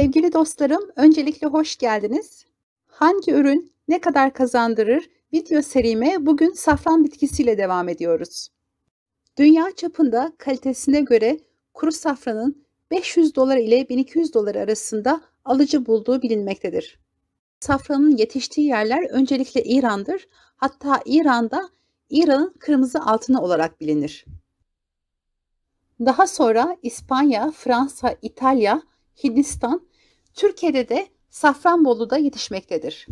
Sevgili dostlarım, öncelikle hoş geldiniz. Hangi ürün ne kadar kazandırır? Video serime bugün safran bitkisiyle devam ediyoruz. Dünya çapında kalitesine göre kuru safranın 500 dolar ile 1200 dolar arasında alıcı bulduğu bilinmektedir. Safranın yetiştiği yerler öncelikle İran'dır. Hatta İran'da İran'ın kırmızı altını olarak bilinir. Daha sonra İspanya, Fransa, İtalya, Hindistan Türkiye'de de Safranbolu'da yetişmektedir.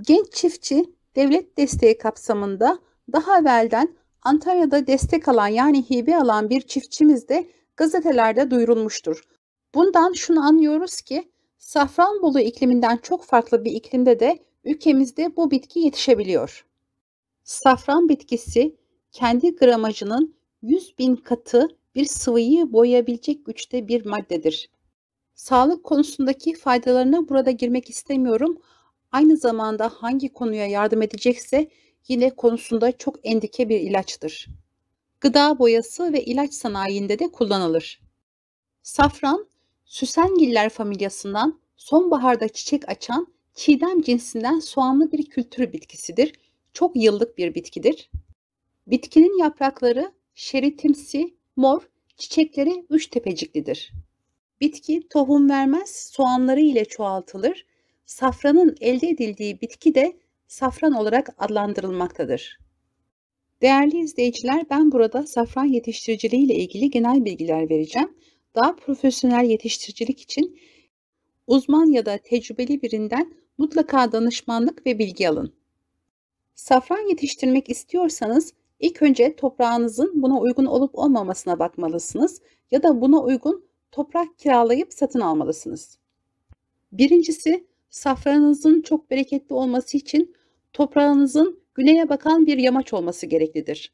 Genç çiftçi devlet desteği kapsamında daha evvelden Antalya'da destek alan yani hibe alan bir çiftçimiz de gazetelerde duyurulmuştur. Bundan şunu anlıyoruz ki Safranbolu ikliminden çok farklı bir iklimde de ülkemizde bu bitki yetişebiliyor. Safran bitkisi kendi gramajının 100 bin katı bir sıvıyı boyayabilecek güçte bir maddedir. Sağlık konusundaki faydalarına burada girmek istemiyorum. Aynı zamanda hangi konuya yardım edecekse yine konusunda çok endike bir ilaçtır. Gıda boyası ve ilaç sanayinde de kullanılır. Safran, süsengiller familyasından sonbaharda çiçek açan çiğdem cinsinden soğanlı bir kültür bitkisidir. Çok yıllık bir bitkidir. Bitkinin yaprakları şeritimsi, mor, çiçekleri üç tepeciklidir. Bitki tohum vermez, soğanları ile çoğaltılır. Safranın elde edildiği bitki de safran olarak adlandırılmaktadır. Değerli izleyiciler, ben burada safran yetiştiriciliği ile ilgili genel bilgiler vereceğim. Daha profesyonel yetiştiricilik için uzman ya da tecrübeli birinden mutlaka danışmanlık ve bilgi alın. Safran yetiştirmek istiyorsanız ilk önce toprağınızın buna uygun olup olmamasına bakmalısınız ya da buna uygun toprak kiralayıp satın almalısınız. Birincisi, safranızın çok bereketli olması için toprağınızın güneye bakan bir yamaç olması gereklidir.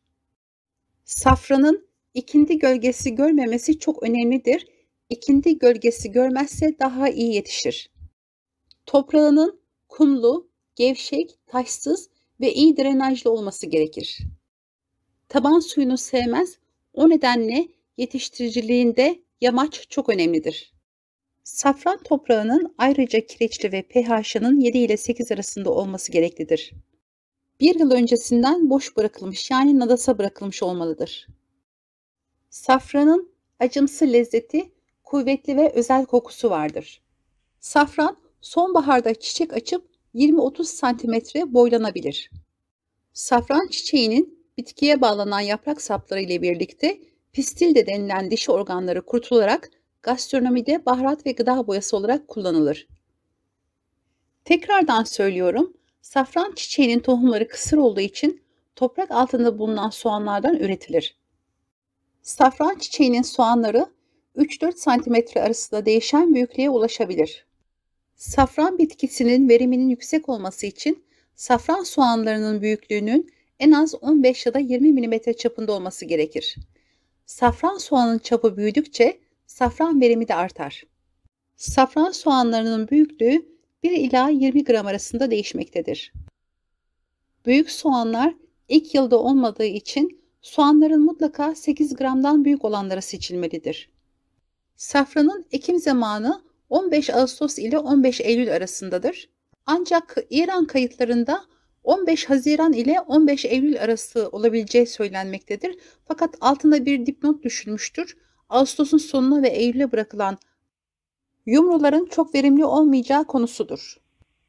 Safranın ikindi gölgesi görmemesi çok önemlidir. İkindi gölgesi görmezse daha iyi yetişir. Toprağının kumlu, gevşek, taşsız ve iyi drenajlı olması gerekir. Taban suyunu sevmez, o nedenle yetiştiriciliğinde yamaç çok önemlidir. Safran toprağının ayrıca kireçli ve pH'ının 7 ile 8 arasında olması gereklidir. Bir yıl öncesinden boş bırakılmış yani nadasa bırakılmış olmalıdır. Safranın acımsı lezzeti, kuvvetli ve özel kokusu vardır. Safran sonbaharda çiçek açıp 20-30 santimetre boylanabilir. Safran çiçeğinin bitkiye bağlanan yaprak sapları ile birlikte Pistil de denilen dişi organları kurutularak gastronomide baharat ve gıda boyası olarak kullanılır. Tekrardan söylüyorum, safran çiçeğinin tohumları kısır olduğu için toprak altında bulunan soğanlardan üretilir. Safran çiçeğinin soğanları 3-4 cm arasında değişen büyüklüğe ulaşabilir. Safran bitkisinin veriminin yüksek olması için safran soğanlarının büyüklüğünün en az 15 ya da 20 mm çapında olması gerekir. Safran soğanın çapı büyüdükçe safran verimi de artar. Safran soğanlarının büyüklüğü 1 ila 20 gram arasında değişmektedir. Büyük soğanlar ilk yılda olmadığı için soğanların mutlaka 8 gramdan büyük olanlara seçilmelidir. Safranın ekim zamanı 15 Ağustos ile 15 Eylül arasındadır. Ancak İran kayıtlarında 15 Haziran ile 15 Eylül arası olabileceği söylenmektedir. Fakat altında bir dipnot düşülmüştür. Ağustos'un sonuna ve Eylül'e bırakılan yumruların çok verimli olmayacağı konusudur.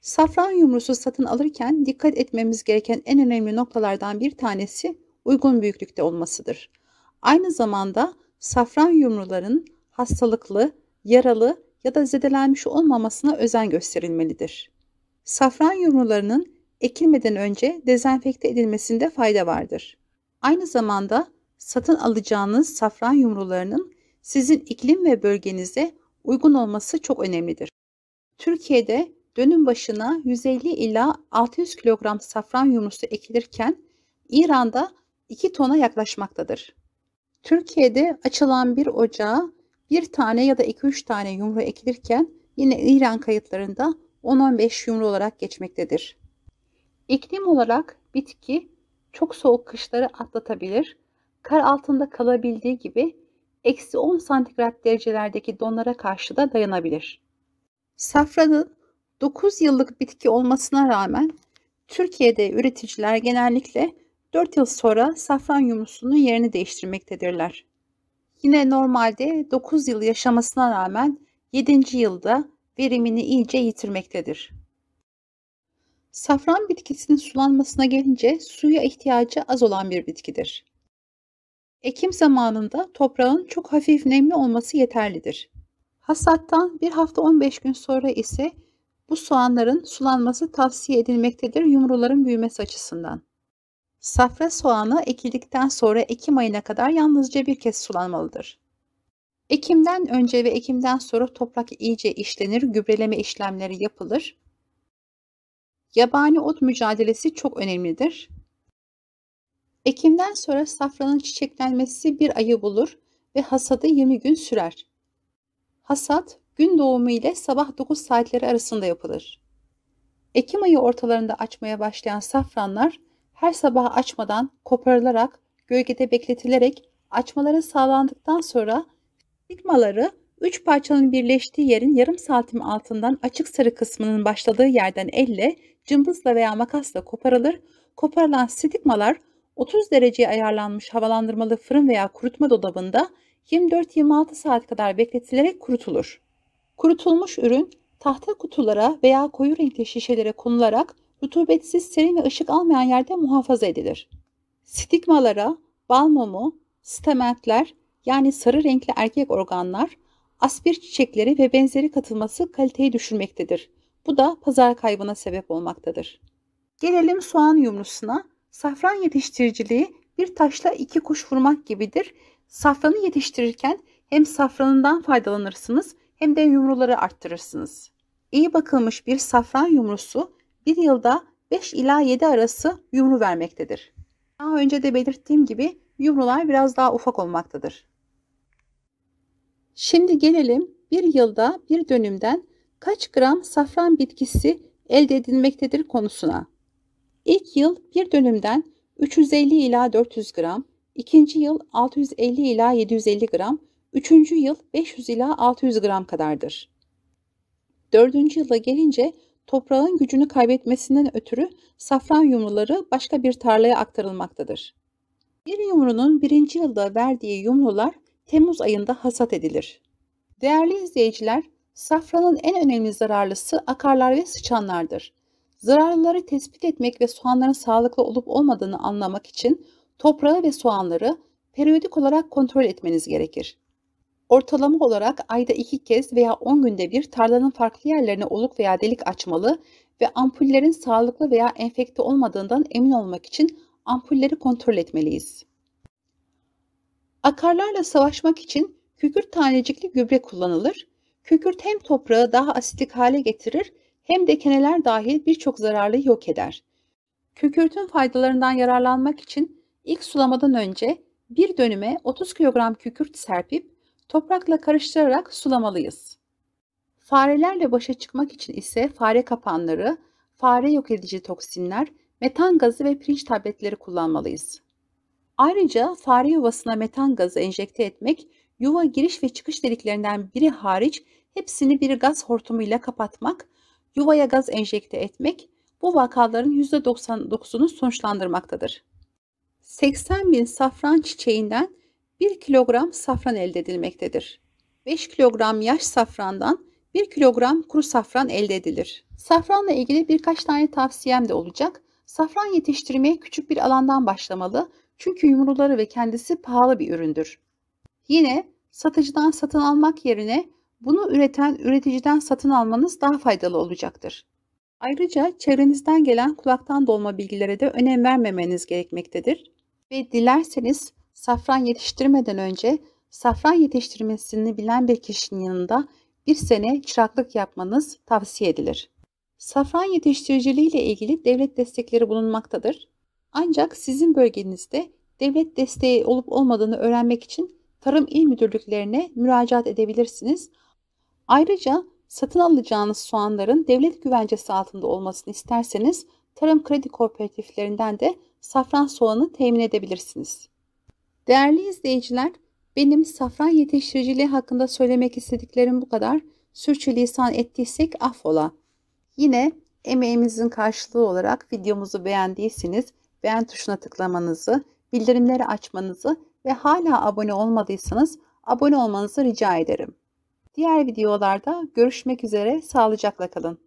Safran yumrusu satın alırken dikkat etmemiz gereken en önemli noktalardan bir tanesi uygun büyüklükte olmasıdır. Aynı zamanda safran yumruların hastalıklı, yaralı ya da zedelenmiş olmamasına özen gösterilmelidir. Safran yumrularının ekilmeden önce dezenfekte edilmesinde fayda vardır. Aynı zamanda satın alacağınız safran yumrularının sizin iklim ve bölgenize uygun olması çok önemlidir. Türkiye'de dönüm başına 150 ila 600 kilogram safran yumrusu ekilirken İran'da 2 tona yaklaşmaktadır. Türkiye'de açılan bir ocağa bir tane ya da 2-3 tane yumru ekilirken yine İran kayıtlarında 10-15 yumru olarak geçmektedir. İklim olarak bitki çok soğuk kışları atlatabilir, kar altında kalabildiği gibi eksi 10 santigrat derecelerdeki donlara karşı da dayanabilir. Safranın 9 yıllık bitki olmasına rağmen Türkiye'de üreticiler genellikle 4 yıl sonra safran yumrusunun yerini değiştirmektedirler. Yine normalde 9 yıl yaşamasına rağmen 7. yılda verimini iyice yitirmektedir. Safran bitkisinin sulanmasına gelince suya ihtiyacı az olan bir bitkidir. Ekim zamanında toprağın çok hafif nemli olması yeterlidir. Hasattan bir hafta 15 gün sonra ise bu soğanların sulanması tavsiye edilmektedir yumruların büyümesi açısından. Safra soğanı ekildikten sonra Ekim ayına kadar yalnızca bir kez sulanmalıdır. Ekimden önce ve ekimden sonra toprak iyice işlenir, gübreleme işlemleri yapılır, Yabani ot mücadelesi çok önemlidir. Ekimden sonra safranın çiçeklenmesi bir ayı bulur ve hasadı 20 gün sürer. Hasat gün doğumu ile sabah 9 saatleri arasında yapılır. Ekim ayı ortalarında açmaya başlayan safranlar her sabah açmadan koparılarak gölgede bekletilerek açmaları sağlandıktan sonra sigmaları 3 parçanın birleştiği yerin yarım santim altından açık sarı kısmının başladığı yerden elle cımbızla veya makasla koparılır. Koparılan stigmalar 30 dereceye ayarlanmış havalandırmalı fırın veya kurutma dolabında 24-26 saat kadar bekletilerek kurutulur. Kurutulmuş ürün tahta kutulara veya koyu renkli şişelere konularak rutubetsiz, serin ve ışık almayan yerde muhafaza edilir. Stigmalara bal mumu, stamentler yani sarı renkli erkek organlar, aspir çiçekleri ve benzeri katılması kaliteyi düşürmektedir. Bu da pazar kaybına sebep olmaktadır. Gelelim soğan yumrusuna. Safran yetiştiriciliği bir taşla iki kuş vurmak gibidir. Safranı yetiştirirken hem safranından faydalanırsınız hem de yumruları arttırırsınız. İyi bakılmış bir safran yumrusu bir yılda 5 ila 7 arası yumru vermektedir. Daha önce de belirttiğim gibi yumrular biraz daha ufak olmaktadır. Şimdi gelelim bir yılda bir dönümden kaç gram safran bitkisi elde edilmektedir konusuna. İlk yıl bir dönümden 350 ila 400 gram, ikinci yıl 650 ila 750 gram, üçüncü yıl 500 ila 600 gram kadardır. Dördüncü yıla gelince toprağın gücünü kaybetmesinden ötürü safran yumruları başka bir tarlaya aktarılmaktadır. Bir yumrunun birinci yılda verdiği yumrular Temmuz ayında hasat edilir. Değerli izleyiciler, Safranın en önemli zararlısı akarlar ve sıçanlardır. Zararlıları tespit etmek ve soğanların sağlıklı olup olmadığını anlamak için toprağı ve soğanları periyodik olarak kontrol etmeniz gerekir. Ortalama olarak ayda iki kez veya 10 günde bir tarlanın farklı yerlerine oluk veya delik açmalı ve ampullerin sağlıklı veya enfekte olmadığından emin olmak için ampulleri kontrol etmeliyiz. Akarlarla savaşmak için kükürt tanecikli gübre kullanılır Kükürt hem toprağı daha asitik hale getirir hem de keneler dahil birçok zararlıyı yok eder. Kükürtün faydalarından yararlanmak için ilk sulamadan önce bir dönüme 30 kilogram kükürt serpip toprakla karıştırarak sulamalıyız. Farelerle başa çıkmak için ise fare kapanları, fare yok edici toksinler, metan gazı ve pirinç tabletleri kullanmalıyız. Ayrıca fare yuvasına metan gazı enjekte etmek yuva giriş ve çıkış deliklerinden biri hariç hepsini bir gaz hortumuyla kapatmak, yuvaya gaz enjekte etmek bu vakaların %99'unu sonuçlandırmaktadır. 80 bin safran çiçeğinden 1 kilogram safran elde edilmektedir. 5 kilogram yaş safrandan 1 kilogram kuru safran elde edilir. Safranla ilgili birkaç tane tavsiyem de olacak. Safran yetiştirmeye küçük bir alandan başlamalı çünkü yumruları ve kendisi pahalı bir üründür. Yine satıcıdan satın almak yerine bunu üreten üreticiden satın almanız daha faydalı olacaktır. Ayrıca çevrenizden gelen kulaktan dolma bilgilere de önem vermemeniz gerekmektedir. Ve dilerseniz safran yetiştirmeden önce safran yetiştirmesini bilen bir kişinin yanında bir sene çıraklık yapmanız tavsiye edilir. Safran yetiştiriciliği ile ilgili devlet destekleri bulunmaktadır. Ancak sizin bölgenizde devlet desteği olup olmadığını öğrenmek için Tarım İl Müdürlüklerine müracaat edebilirsiniz. Ayrıca satın alacağınız soğanların devlet güvencesi altında olmasını isterseniz tarım kredi kooperatiflerinden de safran soğanı temin edebilirsiniz. Değerli izleyiciler, benim safran yetiştiriciliği hakkında söylemek istediklerim bu kadar. Sürçülisan ettiysek affola. Yine emeğimizin karşılığı olarak videomuzu beğendiyseniz beğen tuşuna tıklamanızı, bildirimleri açmanızı ve hala abone olmadıysanız abone olmanızı rica ederim. Diğer videolarda görüşmek üzere sağlıcakla kalın.